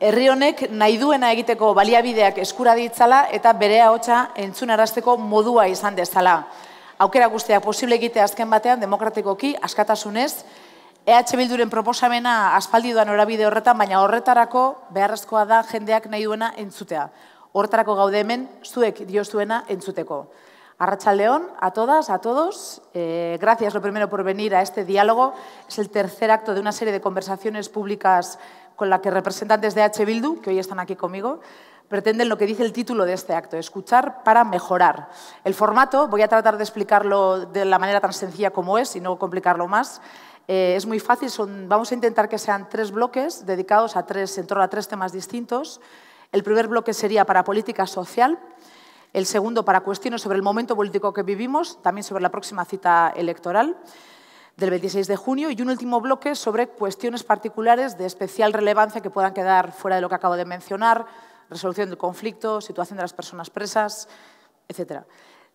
herri honek nahi duena egiteko baliabideak eskura ditzala eta bere ahotsa entzunarazteko modua izan dezala. Aukera guztia posible egite azken batean demokratikoki askatasunez EH Bilduren proposamena aspaldi duan orabide horretan, baina horretarako beharrezkoa da jendeak nahi duena entzutea. Horretarako gaude hemen zuek dio zuena entzuteko. leon, a todas, a todos, eh, gracias lo primero por venir a este diálogo. Es el tercer acto de una serie de conversaciones públicas con la que representantes de H. Bildu, que hoy están aquí conmigo, pretenden lo que dice el título de este acto, escuchar para mejorar. El formato, voy a tratar de explicarlo de la manera tan sencilla como es y no complicarlo más. Eh, es muy fácil, vamos a intentar que sean tres bloques dedicados a tres, en a tres temas distintos. El primer bloque sería para política social, el segundo para cuestiones sobre el momento político que vivimos, también sobre la próxima cita electoral del 26 de junio y un último bloque sobre cuestiones particulares de especial relevancia que puedan quedar fuera de lo que acabo de mencionar, resolución del conflicto, situación de las personas presas, etcétera.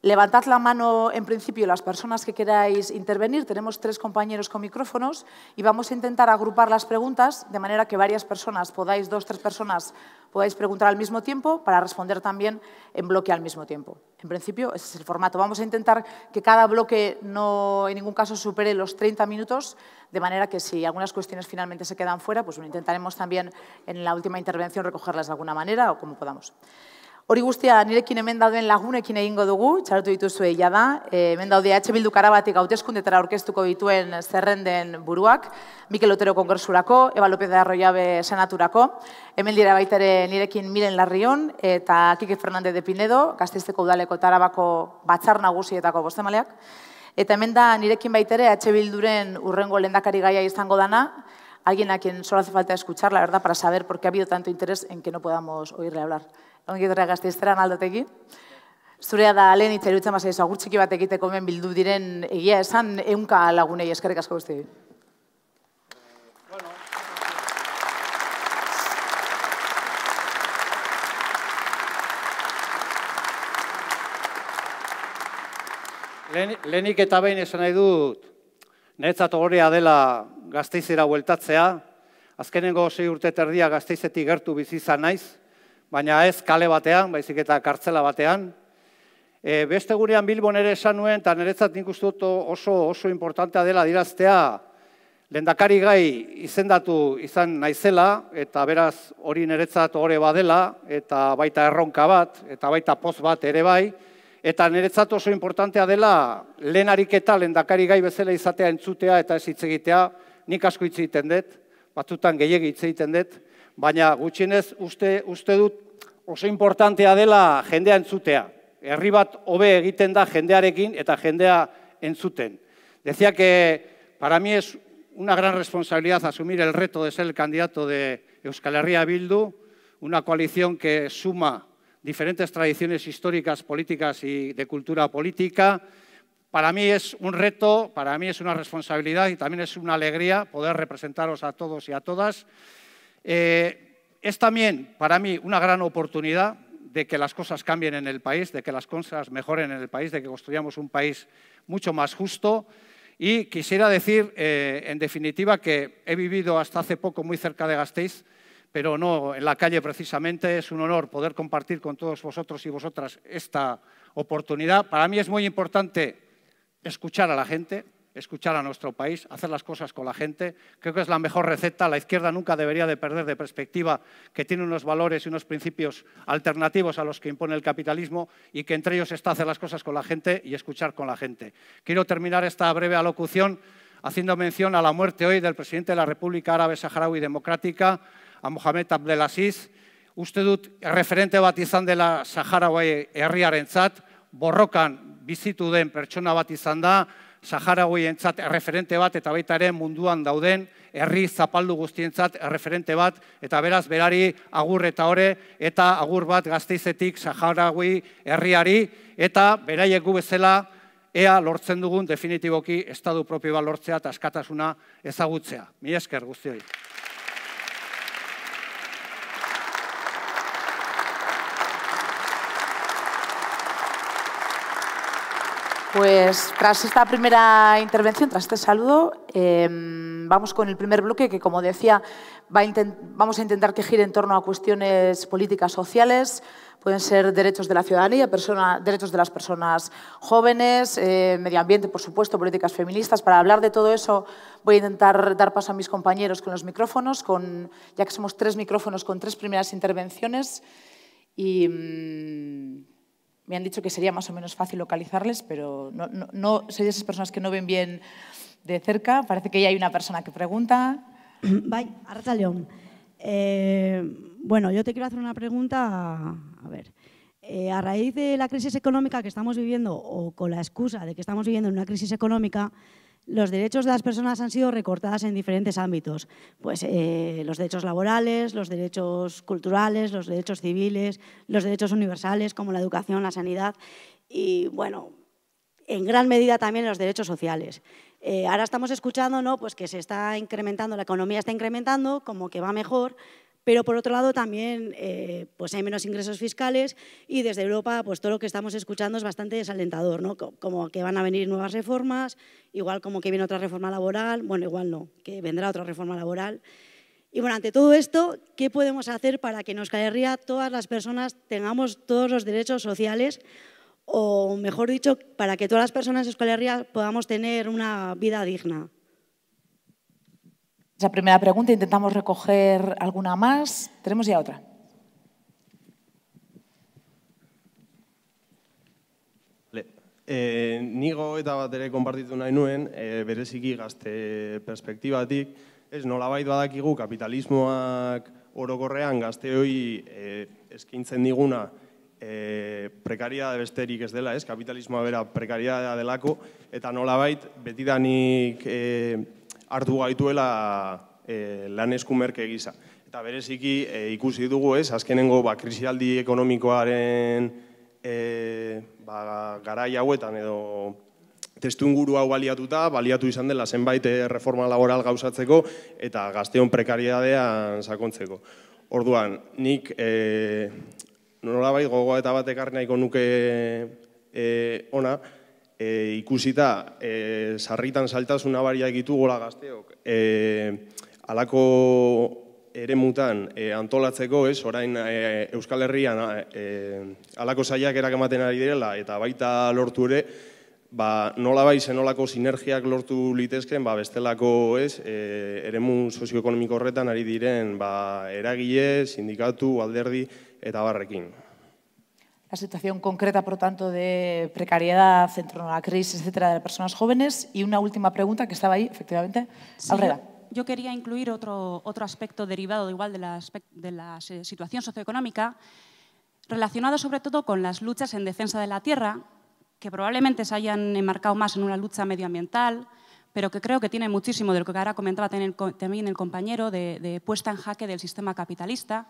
Levantad la mano en principio las personas que queráis intervenir. Tenemos tres compañeros con micrófonos y vamos a intentar agrupar las preguntas de manera que varias personas podáis, dos, tres personas, podáis preguntar al mismo tiempo para responder también en bloque al mismo tiempo. En principio, ese es el formato. Vamos a intentar que cada bloque no en ningún caso supere los 30 minutos, de manera que si algunas cuestiones finalmente se quedan fuera, pues intentaremos también en la última intervención recogerlas de alguna manera o como podamos. Hori guztia nirekin hemen dauden lagunekin egingo dugu, txartu dituzue ja da, eh, hemen daude H. Bildu Karabatik hauteskundetara orkestuko dituen zerrenden buruak, Mikel Otero Kongresurako, Eba López de Arroyabe Senaturako, hemen dira baitere nirekin Miren Larrion eta Kike Fernandez de Pinedo, Gazteizteko Udaleko Tarabako Batzar Nagusietako bostemaleak, eta hemen da nirekin baitere ere H. Bilduren urrengo lendakari gaia izango dana, Alguien a quien hace falta escucharla, la verdad, para saber por qué ha habido tanto interés en que no podamos oírle hablar. Ongitorra gazteiztera maldotekin. Zurea da lehen itzairutza mazai zagurtziki bat egiteko hemen bildu diren egia esan, eunka lagunei eskerrik asko guzti. Lehenik eta behin esan nahi dut, netzat horrea dela gazteizera hueltatzea, azkenengo sei urte terdia gazteizetik gertu bizizan naiz, baina ez kale batean, baizik eta kartzela batean. E, beste gurean Bilbon ere esan nuen, eta niretzat nik oso, oso importantea dela diraztea, lendakari gai izendatu izan naizela, eta beraz hori niretzat hori badela, eta baita erronka bat, eta baita poz bat ere bai, eta niretzat oso importantea dela lehen ariketa lendakari gai bezala izatea entzutea eta ez hitz egitea, nik asko hitz egiten dut, batzutan gehiagi hitz egiten dut, baina gutxienez uste, uste dut oso importantea dela jendea entzutea. Herri bat hobe egiten da jendearekin eta jendea entzuten. Decía que para mí es una gran responsabilidad asumir el reto de ser el candidato de Euskal Herria Bildu, una coalición que suma diferentes tradiciones históricas, políticas y de cultura política. Para mí es un reto, para mí es una responsabilidad y también es una alegría poder representaros a todos y a todas. Eh, es también para mí una gran oportunidad de que las cosas cambien en el país, de que las cosas mejoren en el país, de que construyamos un país mucho más justo. Y quisiera decir, eh, en definitiva, que he vivido hasta hace poco muy cerca de Gasteiz, pero no en la calle precisamente. Es un honor poder compartir con todos vosotros y vosotras esta oportunidad. Para mí es muy importante escuchar a la gente, escuchar a nuestro país, hacer las cosas con la gente. Creo que es la mejor receta. La izquierda nunca debería de perder de perspectiva que tiene unos valores y unos principios alternativos a los que impone el capitalismo y que entre ellos está hacer las cosas con la gente y escuchar con la gente. Quiero terminar esta breve alocución haciendo mención a la muerte hoy del presidente de la República Árabe Saharaui Democrática, a Mohamed Abdelaziz. Uste dut referente bat izan dela Saharaui herriarentzat, borrokan bizitu den pertsona bat izan Saharauientzat erreferente bat eta baita ere munduan dauden herri zapaldu guztientzat erreferente bat eta beraz berari agur eta hore eta agur bat gazteizetik Saharaui herriari eta beraiek gu bezala ea lortzen dugun definitiboki estadu propio lortzea eta askatasuna ezagutzea. Mi esker guztioi. Pues tras esta primera intervención, tras este saludo, em, vamos con el primer bloque que, como decía, vamos a intentar que gire en torno a cuestiones políticas sociales. Pueden ser derechos de la ciudadanía, derechos de las personas jóvenes, eh, medio ambiente, por supuesto, políticas feministas. Para hablar de todo eso voy a intentar dar paso a mis compañeros con los micrófonos, ya que somos tres micrófonos con tres primeras intervenciones. Y... Mm, me han dicho que sería más o menos fácil localizarles, pero no, soy de esas personas que no ven bien de cerca. Parece que ya hay una persona que pregunta. Bye, Arta León. Eh, bueno, yo te quiero hacer una pregunta. A ver. Eh, a raíz de la crisis económica que estamos viviendo, o con la excusa de que estamos viviendo una crisis económica, los derechos de las personas han sido recortadas en diferentes ámbitos, pues eh, los derechos laborales, los derechos culturales, los derechos civiles, los derechos universales como la educación, la sanidad y, bueno, en gran medida también los derechos sociales. Eh, ahora estamos escuchando ¿no? pues que se está incrementando, la economía está incrementando, como que va mejor, pero por otro lado también eh, pues hay menos ingresos fiscales y desde Europa pues todo lo que estamos escuchando es bastante desalentador, como que van a venir nuevas reformas, igual como que viene otra reforma laboral, bueno, igual no, que vendrá otra reforma laboral. Y bueno, ante todo esto, ¿qué podemos hacer para que en Euskal todas las personas tengamos todos los derechos sociales? O mejor dicho, para que todas las personas en Euskal Herria podamos tener una vida digna. esa primera pregunta, intentamos recoger alguna más. Tenemos ya otra. E, nigo eta bat ere konpartitu nahi nuen, e, bereziki gazte perspektibatik, ez nola baitu badakigu kapitalismoak orokorrean gazte hoi e, eh, eskintzen diguna e, prekaria besterik ez dela, ez kapitalismoa bera prekaria delako, eta nola bait, betidanik e, hartu gaituela e, lan eskumerke egiza. Eta bereziki eh, ikusi dugu ez, azkenengo ba, krisialdi ekonomikoaren eh, ba, garai hauetan edo testu inguru hau baliatuta, baliatu izan dela zenbait reforma laboral gauzatzeko eta gazteon prekariadea sakontzeko. Orduan, nik e, nola bai gogoa eta batek nahiko nuke ona, e, ikusita e, sarritan saltasuna baria egitu gola gazteok e, alako ere e, antolatzeko, ez, orain e, Euskal Herrian e, alako zaiak erakamaten ari direla eta baita lortu ere, ba, nola bai zenolako sinergiak lortu litezken, ba, bestelako ez, e, eremu sozioekonomiko horretan ari diren ba, eragile, sindikatu, alderdi eta barrekin. la situación concreta, por tanto, de precariedad en torno a la crisis, etcétera, de las personas jóvenes. Y una última pregunta que estaba ahí, efectivamente, Alreda. Yo, quería incluir otro, aspecto derivado igual de la, eh, situación socioeconómica, relacionado sobre todo con las luchas en defensa de la tierra, que probablemente se hayan enmarcado más en una lucha medioambiental, pero que creo que tiene muchísimo de lo que ahora comentaba también el compañero de puesta en jaque del sistema capitalista,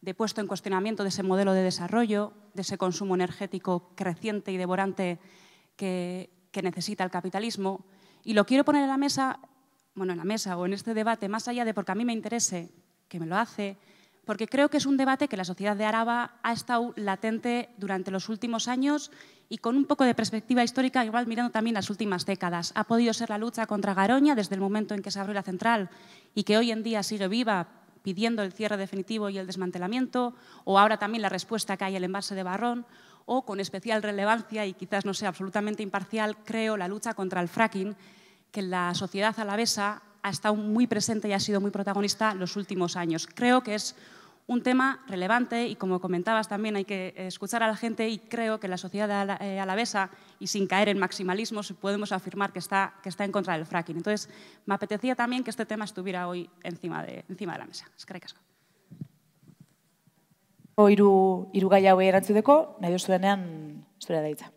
de puesto en cuestionamiento de ese modelo de desarrollo, de ese consumo energético creciente y devorante que, necesita el capitalismo. Y lo quiero poner en la mesa, bueno, en la mesa o en este debate, más allá de porque a mí me interese, que me lo hace, porque creo que es un debate que la sociedad de Araba ha estado latente durante los últimos años y con un poco de perspectiva histórica, igual mirando también las últimas décadas. Ha podido ser la lucha contra Garoña desde el momento en que se abrió la central y que hoy en día sigue viva, pidiendo el cierre definitivo y el desmantelamiento, o ahora también la respuesta que hay al embalse de Barrón, o con especial relevancia, y quizás no sea absolutamente imparcial, creo, la lucha contra el fracking, que la sociedad alavesa ha estado muy presente y ha sido muy protagonista los últimos años. Creo que es un tema relevante y, como comentabas también, hay que escuchar a la gente y creo que la sociedad eh, alavesa, y sin caer en maximalismos, podemos afirmar que está, que está en contra del fracking. Entonces, me apetecía también que este tema estuviera hoy encima de, encima de la mesa. Es que Hiru, hiru gai erantzuteko, nahi zure daitza.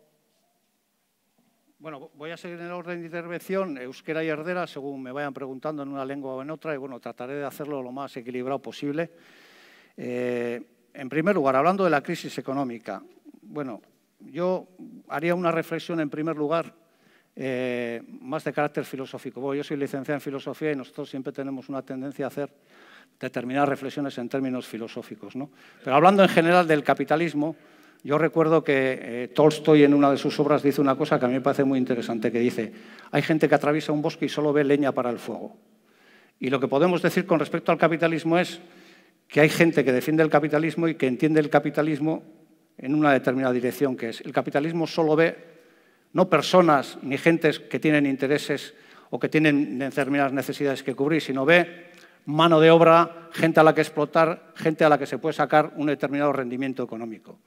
Bueno, voy a seguir en el orden de intervención, euskera y herdera, según me vayan preguntando en una lengua o en otra, y bueno, trataré de hacerlo lo más equilibrado posible. Eh, en primer lugar, hablando de la crisis económica, bueno, yo haría una reflexión en primer lugar eh, más de carácter filosófico. yo soy licenciado en filosofía y nosotros siempre tenemos una tendencia a hacer determinadas reflexiones en términos filosóficos. ¿no? Pero hablando en general del capitalismo, yo recuerdo que eh, Tolstoy en una de sus obras dice una cosa que a mí me parece muy interesante, que dice, hay gente que atraviesa un bosque y solo ve leña para el fuego. Y lo que podemos decir con respecto al capitalismo es que hay gente que defiende el capitalismo y que entiende el capitalismo en una determinada dirección, que es el capitalismo solo ve no personas ni gentes que tienen intereses o que tienen determinadas necesidades que cubrir, sino ve mano de obra, gente a la que explotar, gente a la que se puede sacar un determinado rendimiento económico.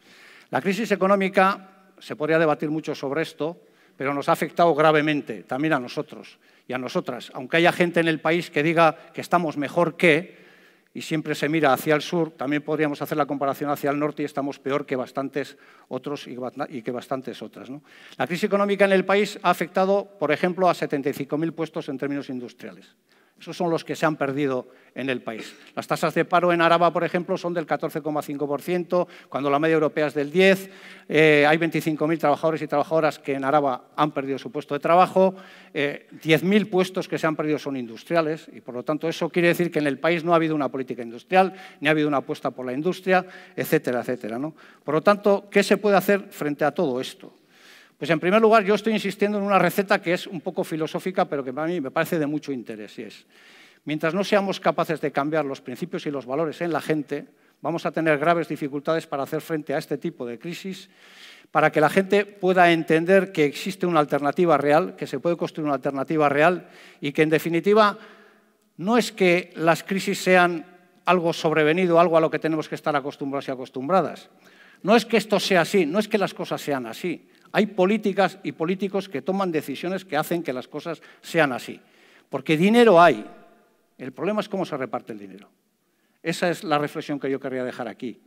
La crisis económica, se podría debatir mucho sobre esto, pero nos ha afectado gravemente también a nosotros y a nosotras. Aunque haya gente en el país que diga que estamos mejor que, y siempre se mira hacia el sur, también podríamos hacer la comparación hacia el norte y estamos peor que bastantes otros y que bastantes otras. La crisis económica en el país ha afectado, por ejemplo, a 75.000 puestos en términos industriales. Esos son los que se han perdido en el país. Las tasas de paro en Araba, por ejemplo, son del 14,5%, cuando la media europea es del 10%. Eh, hay 25.000 trabajadores y trabajadoras que en Araba han perdido su puesto de trabajo. Eh, diez 10.000 puestos que se han perdido son industriales y, por lo tanto, eso quiere decir que en el país no ha habido una política industrial, ni ha habido una apuesta por la industria, etcétera, etcétera. ¿no? Por lo tanto, ¿qué se puede hacer frente a todo esto? Pues en primer lugar, yo estoy insistiendo en una receta que es un poco filosófica, pero que para mí me parece de mucho interés. Y es, mientras no seamos capaces de cambiar los principios y los valores en la gente, vamos a tener graves dificultades para hacer frente a este tipo de crisis, para que la gente pueda entender que existe una alternativa real, que se puede construir una alternativa real y que, en definitiva, no es que las crisis sean algo sobrevenido, algo a lo que tenemos que estar acostumbrados y acostumbradas. No es que esto sea así, no es que las cosas sean así. Hay políticas y políticos que toman decisiones que hacen que las cosas sean así. Porque dinero hay. El problema es cómo se reparte el dinero. Esa es la reflexión que yo querría dejar aquí.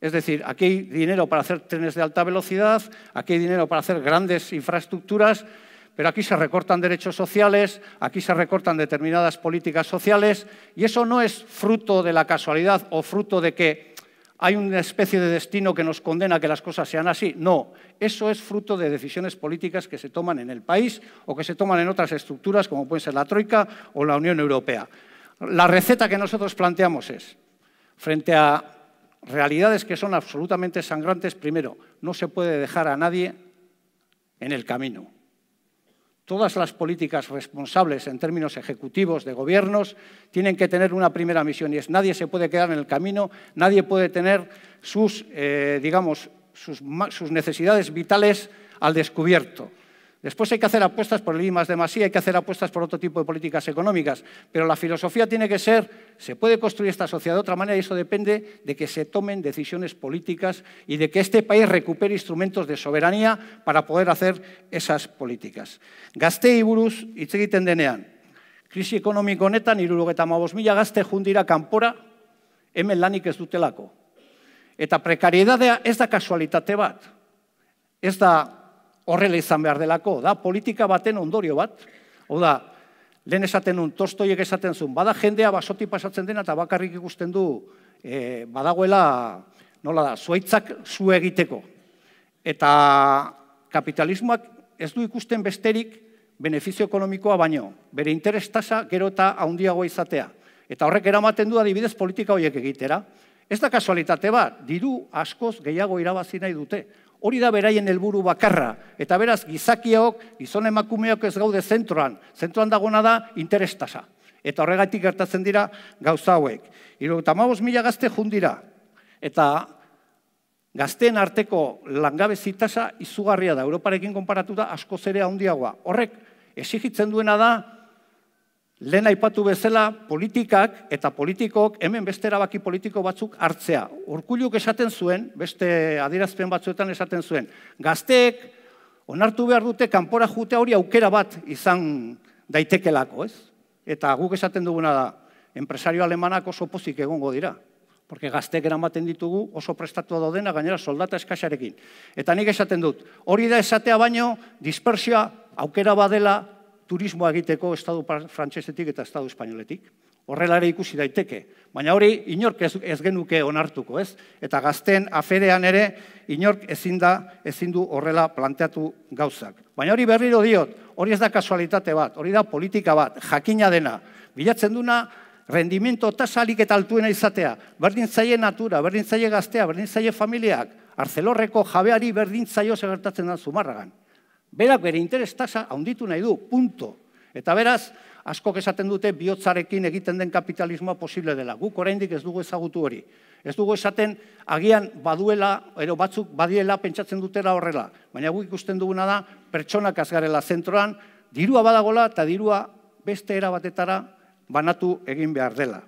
Es decir, aquí hay dinero para hacer trenes de alta velocidad, aquí hay dinero para hacer grandes infraestructuras, pero aquí se recortan derechos sociales, aquí se recortan determinadas políticas sociales, y eso no es fruto de la casualidad o fruto de que hay una especie de destino que nos condena a que las cosas sean así. No, eso es fruto de decisiones políticas que se toman en el país o que se toman en otras estructuras como puede ser la Troika o la Unión Europea. La receta que nosotros planteamos es, frente a realidades que son absolutamente sangrantes, primero, no se puede dejar a nadie en el camino. Todas las políticas responsables en términos ejecutivos de gobiernos tienen que tener una primera misión y es nadie se puede quedar en el camino, nadie puede tener sus, eh, sus necesidades vitales al descubierto. Después hay que hacer apuestas por el I más de hay que hacer apuestas por otro tipo de políticas económicas, pero la filosofía tiene que ser, se puede construir esta sociedad de otra manera y eso depende de que se tomen decisiones políticas y de que este país recupere instrumentos de soberanía para poder hacer esas políticas. y y hitz egiten denean, krisi ekonomiko honetan 75.000 gazte jundira kanpora hemen lanik ez Eta ez da kasualitate bat. horrela izan behar delako, da politika baten ondorio bat, hau da, lehen esaten nun, tostoiek esaten zuen, bada jendea basoti pasatzen dena eta bakarrik ikusten du, e, badagoela, nola da, zuaitzak zu egiteko. Eta kapitalismoak ez du ikusten besterik benefizio ekonomikoa baino, bere interes tasa gero eta haundiago izatea. Eta horrek eramaten du adibidez politika horiek egitera. Ez da kasualitate bat, diru askoz gehiago irabazi nahi dute. Hori da beraien helburu bakarra. Eta beraz, gizakiok, gizon emakumeok ez gaude zentroan. Zentroan dagona da, interestasa. Eta horregatik gertatzen dira gauza hauek. Iro, eta mila gazte jundira. Eta gazteen arteko langabezitasa izugarria da. Europarekin konparatuta asko zerea handiagoa, Horrek, esigitzen duena da, Lehen aipatu bezala politikak eta politikok hemen beste erabaki politiko batzuk hartzea. Urkuluk esaten zuen, beste adierazpen batzuetan esaten zuen, gazteek onartu behar dute kanpora jute hori aukera bat izan daitekelako, ez? Eta guk esaten duguna da, enpresario alemanak oso pozik egongo dira. Porque gazteek eramaten ditugu oso prestatua dena gainera soldata eskasarekin. Eta nik esaten dut, hori da esatea baino dispersioa aukera badela turismoa egiteko estadu frantsesetik eta estadu espainoletik. Horrela ere ikusi daiteke, baina hori inork ez, ez genuke onartuko, ez? Eta gazten aferean ere inork ezin da ezin du horrela planteatu gauzak. Baina hori berriro diot, hori ez da kasualitate bat, hori da politika bat, jakina dena. Bilatzen duna rendimento tasalik eta izatea. Berdin natura, berdin gaztea, berdin zaie familiak. Arcelorreko jabeari berdin zaio gertatzen da Zumarragan. Berak bere interes tasa haunditu nahi du, punto. Eta beraz, asko esaten dute bihotzarekin egiten den kapitalismoa posible dela. Guk oraindik ez dugu ezagutu hori. Ez dugu esaten agian baduela, ero batzuk badiela pentsatzen dutera horrela. Baina guk ikusten duguna da, pertsonak azgarela zentroan, dirua badagola eta dirua beste era batetara banatu egin behar dela.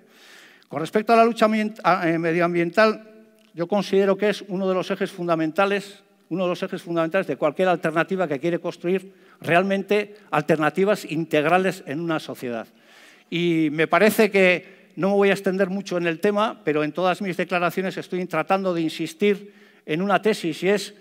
Con respecto a la lucha eh, medioambiental, yo considero que es uno de los ejes fundamentales uno de los ejes fundamentales de cualquier alternativa que quiere construir realmente alternativas integrales en una sociedad. Y me parece que no me voy a extender mucho en el tema, pero en todas mis declaraciones estoy tratando de insistir en una tesis y es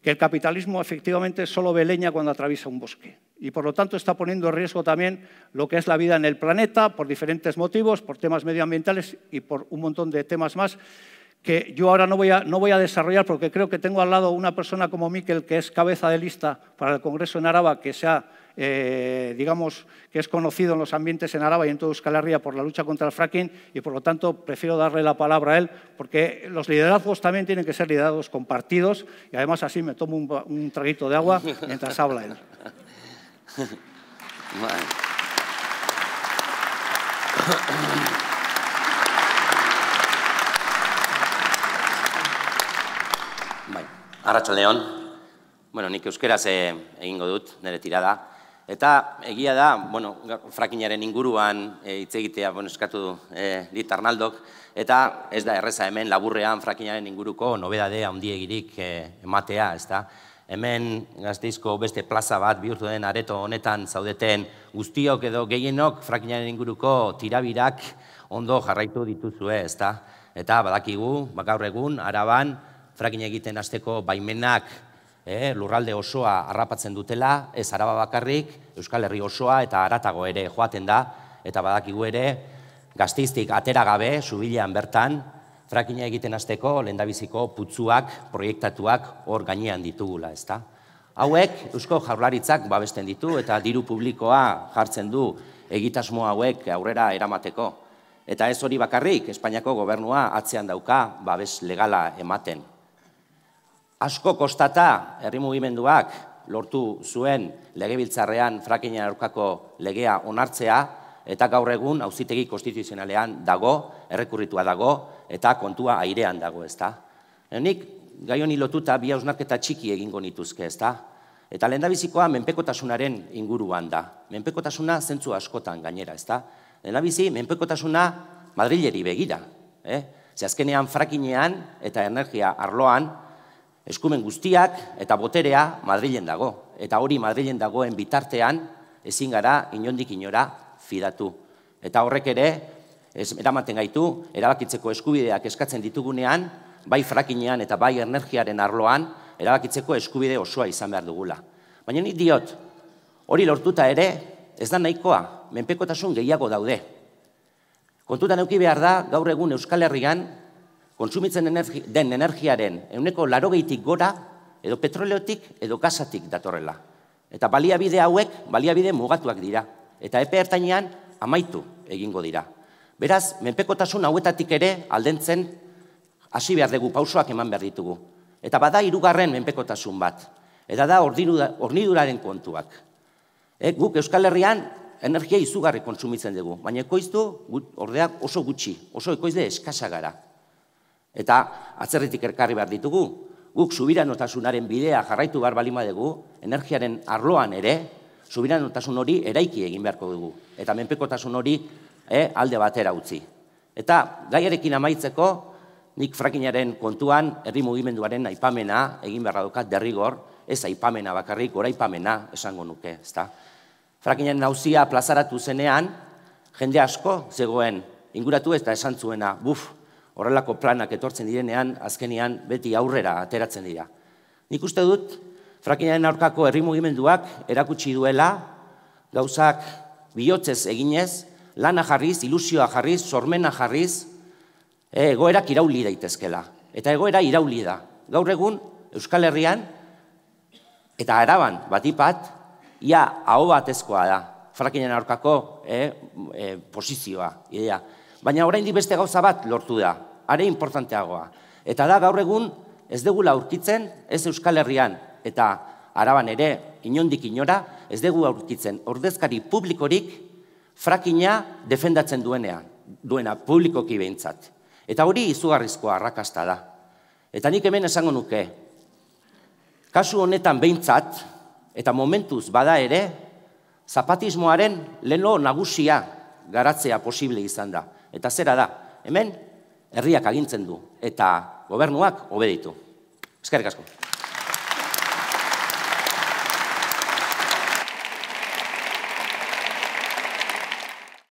que el capitalismo efectivamente solo ve leña cuando atraviesa un bosque y por lo tanto está poniendo en riesgo también lo que es la vida en el planeta por diferentes motivos, por temas medioambientales y por un montón de temas más que yo ahora no voy, a, no voy a desarrollar porque creo que tengo al lado una persona como Miquel que es cabeza de lista para el Congreso en Araba, que se eh, digamos, que es conocido en los ambientes en Araba y en toda Euskal Herria por la lucha contra el fracking y por lo tanto prefiero darle la palabra a él porque los liderazgos también tienen que ser liderados compartidos y además así me tomo un traguito de agua mientras habla él. Arratxal bueno, nik euskeraz eh, egingo dut, nire tira da. Eta egia da, bueno, frakinaren inguruan eh, hitz e, egitea bueno, eskatu e, eh, dit Arnaldok, eta ez da erreza hemen laburrean frakinaren inguruko nobedadea handiegirik e, ematea, ez da. Hemen gazteizko beste plaza bat bihurtu den areto honetan zaudeten guztiok edo gehienok frakinaren inguruko tirabirak ondo jarraitu dituzue, ez da. Eta badakigu, bakaur egun, araban, frakin egiten hasteko baimenak eh, lurralde osoa harrapatzen dutela, ez araba bakarrik, Euskal Herri osoa eta aratago ere joaten da, eta badakigu ere, gaztiztik atera gabe, subilean bertan, frakina egiten hasteko lendabiziko putzuak, proiektatuak hor gainean ditugula, ezta? Hauek, Eusko Jaurlaritzak babesten ditu eta diru publikoa jartzen du egitasmo hauek aurrera eramateko. Eta ez hori bakarrik, Espainiako gobernua atzean dauka babes legala ematen asko kostata herri mugimenduak lortu zuen legebiltzarrean frakinen aurkako legea onartzea eta gaur egun auzitegi konstituzionalean dago, errekurritua dago eta kontua airean dago, ezta. Da? Eh, nik gai honi lotuta bi ausnaketa txiki egingo nituzke, ezta. Eta lehendabizikoa menpekotasunaren inguruan da. Menpekotasuna zentzu askotan gainera, ezta. Lehendabizi menpekotasuna Madrileri begira, eh? Ze azkenean frakinean eta energia arloan Eskumen guztiak eta boterea Madrilen dago. Eta hori Madrilen dagoen bitartean ezin gara inondik inora fidatu. Eta horrek ere, ez, eramaten gaitu, erabakitzeko eskubideak eskatzen ditugunean, bai frakinean eta bai energiaren arloan, erabakitzeko eskubide osoa izan behar dugula. Baina nik diot, hori lortuta ere, ez da nahikoa, menpekotasun gehiago daude. Kontuta neuki behar da, gaur egun Euskal Herrian, kontsumitzen energi, den energiaren euneko larogeitik gora, edo petroleotik, edo gazatik datorrela. Eta baliabide hauek, baliabide mugatuak dira. Eta epe ertainean, amaitu egingo dira. Beraz, menpekotasun hauetatik ere aldentzen hasi behar dugu pausoak eman behar ditugu. Eta bada hirugarren menpekotasun bat. Eta da horniduraren kontuak. E, guk Euskal Herrian energia izugarri kontsumitzen dugu. Baina ekoiztu, ordeak oso gutxi, oso ekoizde eskasa gara. Eta atzerritik erkarri behar ditugu, guk subiranotasunaren bidea jarraitu behar balima dugu, energiaren arloan ere, subiranotasun hori eraiki egin beharko dugu. Eta menpekotasun hori eh, alde batera utzi. Eta gaiarekin amaitzeko, nik frakinaren kontuan, herri mugimenduaren aipamena egin beharra dukat derrigor, ez aipamena bakarrik, oraipamena esango nuke, ezta. Frakinaren hauzia plazaratu zenean, jende asko zegoen inguratu eta esan zuena, buf, horrelako planak etortzen direnean, azkenean, beti aurrera ateratzen dira. Nik uste dut, frakinaren aurkako herri mugimenduak erakutsi duela, gauzak bihotzez eginez, lana jarriz, ilusioa jarriz, sormena jarriz, eh, egoerak irauli daitezkela. Eta egoera irauli da. Gaur egun, Euskal Herrian, eta araban bat ipat, ia hau batezkoa da, frakinaren aurkako eh, eh, posizioa, idea. Baina oraindik beste gauza bat lortu da, are importanteagoa. Eta da gaur egun ez dugu aurkitzen ez Euskal Herrian eta araban ere inondik inora ez degu aurkitzen ordezkari publikorik frakina defendatzen duenean, duena publikoki behintzat. Eta hori izugarrizkoa arrakasta da. Eta nik hemen esango nuke, kasu honetan behintzat, eta momentuz bada ere, zapatismoaren leno nagusia garatzea posible izan da. Eta zera da, hemen herriak agintzen du eta gobernuak obeditu. Ezkerrik asko.